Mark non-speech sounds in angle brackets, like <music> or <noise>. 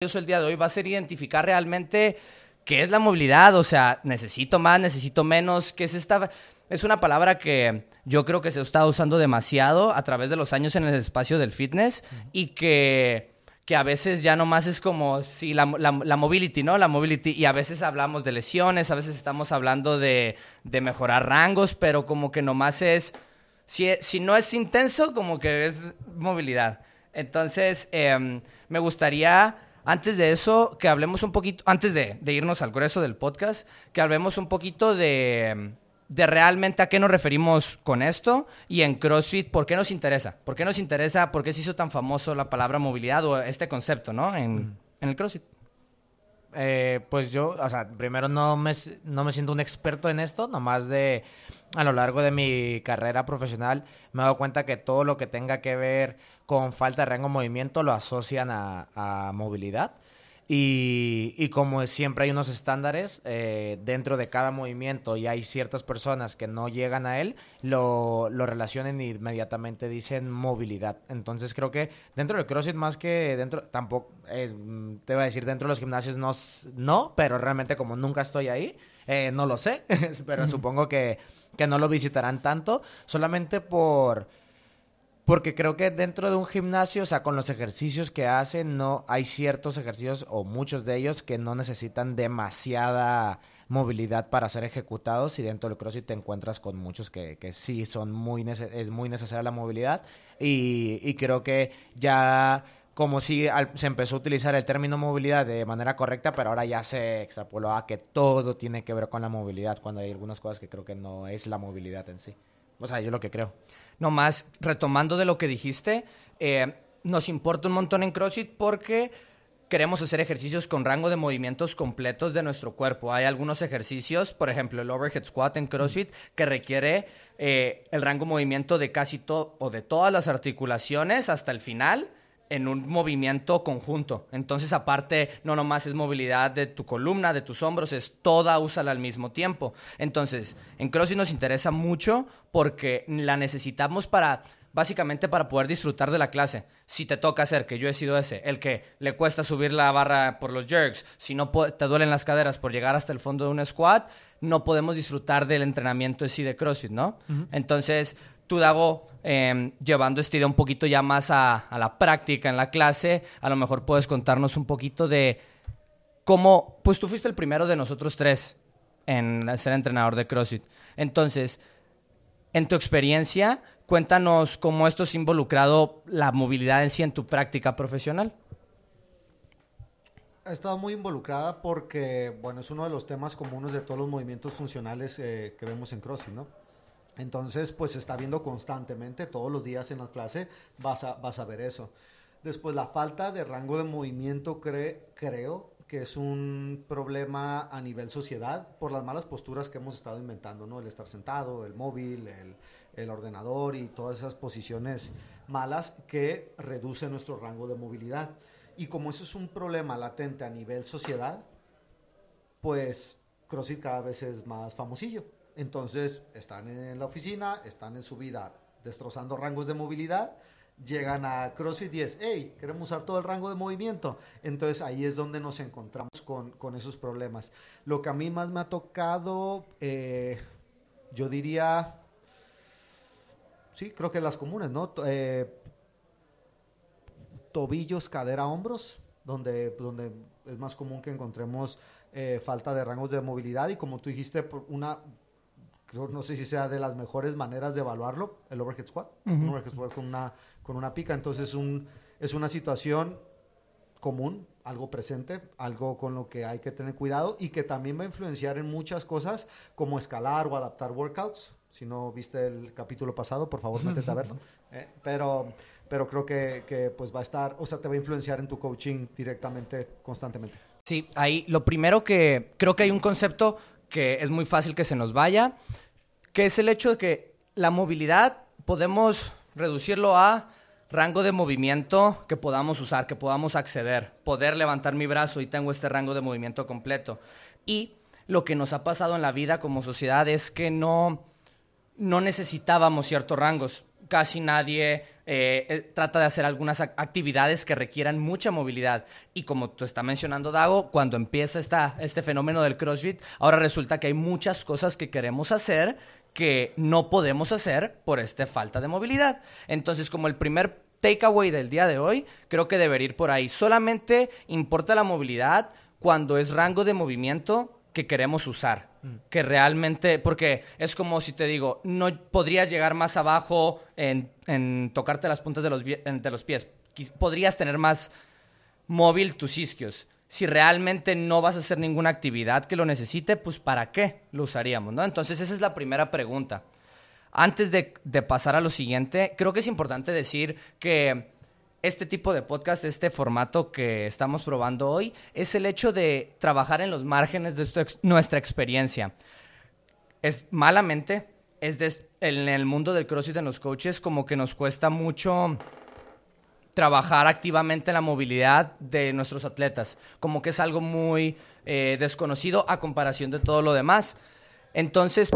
el día de hoy va a ser identificar realmente qué es la movilidad, o sea, necesito más, necesito menos, qué es esta... Es una palabra que yo creo que se está usando demasiado a través de los años en el espacio del fitness y que, a veces ya nomás es como, sí, la, la, mobility, ¿no? La mobility. Y a veces hablamos de lesiones, a veces estamos hablando de, mejorar rangos, pero como que nomás es, si, si no es intenso, como que es movilidad. Entonces, em, me gustaría antes de eso, que hablemos un poquito, antes de, irnos al grueso del podcast, que hablemos un poquito de, realmente a qué nos referimos con esto y en CrossFit, ¿por qué nos interesa? ¿Por qué nos interesa? ¿Por qué se hizo tan famoso la palabra movilidad o este concepto, ¿no? En, mm. el CrossFit. Eh, pues yo, o sea, primero no me, no me siento un experto en esto, nomás de a lo largo de mi carrera profesional me he dado cuenta que todo lo que tenga que ver con falta de rango de movimiento lo asocian a, movilidad. Y, y, como siempre hay unos estándares eh, dentro de cada movimiento y hay ciertas personas que no llegan a él, lo, lo relacionan e inmediatamente dicen movilidad. Entonces creo que dentro del CrossFit más que dentro, tampoco, eh, te iba a decir, dentro de los gimnasios no, no pero realmente como nunca estoy ahí, eh, no lo sé, <laughs> pero supongo que que no lo visitarán tanto, solamente por... Porque creo que dentro de un gimnasio, o sea, con los ejercicios que hacen, no hay ciertos ejercicios o muchos de ellos que no necesitan demasiada movilidad para ser ejecutados y dentro del CrossFit te encuentras con muchos que, sí son muy es muy necesaria la movilidad y, y creo que ya como si se empezó a utilizar el término movilidad de manera correcta, pero ahora ya se extrapoló a que todo tiene que ver con la movilidad, cuando hay algunas cosas que creo que no es la movilidad en sí. O sea, yo lo que creo. Nomás, retomando de lo que dijiste, eh, nos importa un montón en CrossFit porque queremos hacer ejercicios con rango de movimientos completos de nuestro cuerpo. Hay algunos ejercicios, por ejemplo, el overhead squat en CrossFit, que requiere eh, el rango de movimiento de casi todo o de todas las articulaciones hasta el final en un movimiento conjunto. Entonces, aparte, no nomás es movilidad de tu columna, de tus hombros, es toda úsala al mismo tiempo. Entonces, en CrossFit nos interesa mucho porque la necesitamos para, básicamente, para poder disfrutar de la clase. Si te toca hacer, que yo he sido ese, el que le cuesta subir la barra por los jerks, si no te duelen las caderas por llegar hasta el fondo de un squat, no podemos disfrutar del entrenamiento en de CrossFit, ¿no? Entonces, tú, Dago, em, llevando esta idea un poquito ya más a, la práctica, en la clase, a lo mejor puedes contarnos un poquito de cómo, pues tú fuiste el primero de nosotros tres en ser entrenador de CrossFit. Entonces, en tu experiencia, cuéntanos cómo esto es involucrado la movilidad en sí en tu práctica profesional. He estado muy involucrada porque, bueno, es uno de los temas comunes de todos los movimientos funcionales eh, que vemos en CrossFit, ¿no? Entonces, pues está viendo constantemente, todos los días en la clase vas a, vas a ver eso. Después, la falta de rango de movimiento creo que es un problema a nivel sociedad por las malas posturas que hemos estado inventando, ¿no? El estar sentado, el móvil, el, el ordenador y todas esas posiciones malas que reducen nuestro rango de movilidad. Y como eso es un problema latente a nivel sociedad, pues CrossFit cada vez es más famosillo entonces están en la oficina, están en su vida destrozando rangos de movilidad, llegan a CrossFit 10, hey, queremos usar todo el rango de movimiento. Entonces ahí es donde nos encontramos con, esos problemas. Lo que a mí más me ha tocado, eh, yo diría, sí, creo que las comunes, ¿no? Eh, tobillos, cadera, hombros, donde, donde es más común que encontremos eh, falta de rangos de movilidad y como tú dijiste, una no sé si sea de las mejores maneras de evaluarlo, el overhead squat. Un overhead squat con una, con una pica. Entonces es una situación común, algo presente, algo con lo que hay que tener cuidado y que también va a influenciar en muchas cosas como escalar o adaptar workouts. Si no viste el capítulo pasado, por favor, métete a verlo. <laughs> Eh, pero, pero creo que, que, pues va a estar, o sea, te va a influenciar en tu coaching directamente, constantemente. Sí, ahí lo primero que creo que hay un concepto que es muy fácil que se nos vaya, que es el hecho de que la movilidad podemos reducirlo a rango de movimiento que podamos usar, que podamos acceder, poder levantar mi brazo y tengo este rango de movimiento completo. Y lo que nos ha pasado en la vida como sociedad es que no, necesitábamos ciertos rangos. Casi nadie eh, eh, trata de hacer algunas actividades que requieran mucha movilidad. Y como tú está mencionando, Dago, cuando empieza este fenómeno del CrossFit, ahora resulta que hay muchas cosas que queremos hacer que no podemos hacer por esta falta de movilidad. Entonces, como el primer takeaway del día de hoy, creo que debería ir por ahí. Solamente importa la movilidad cuando es rango de movimiento que queremos usar. Mm. Que realmente, porque es como si te digo, no podrías llegar más abajo en, tocarte las puntas de los, de los pies. Podrías tener más móvil tus isquios si realmente no vas a hacer ninguna actividad que lo necesite, pues ¿para qué lo usaríamos? ¿no? Entonces esa es la primera pregunta. Antes de, pasar a lo siguiente, creo que es importante decir que este tipo de podcast, este formato que estamos probando hoy, es el hecho de trabajar en los márgenes de nuestra experiencia. Es malamente, es en el mundo del CrossFit en los coaches como que nos cuesta mucho trabajar activamente la movilidad de nuestros atletas, como que es algo muy eh, desconocido a comparación de todo lo demás. Entonces...